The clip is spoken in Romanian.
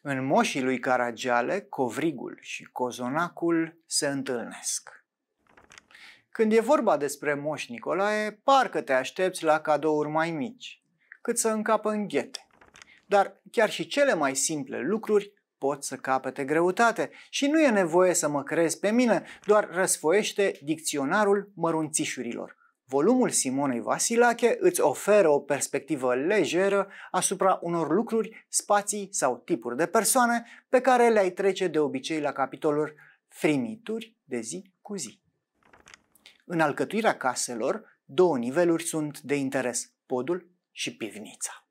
În moșii lui Caragiale, covrigul și cozonacul se întâlnesc. Când e vorba despre moș Nicolae, parcă te aștepți la cadouri mai mici, cât să încapă în ghete. Dar chiar și cele mai simple lucruri pot să capete greutate și nu e nevoie să mă crezi pe mine, doar răsfoiește dicționarul mărunțișurilor. Volumul Simonei Vasilache îți oferă o perspectivă lejeră asupra unor lucruri, spații sau tipuri de persoane pe care le-ai trece de obicei la capitolul frimituri de zi cu zi. În alcătuirea caselor, două niveluri sunt de interes, podul și pivnița.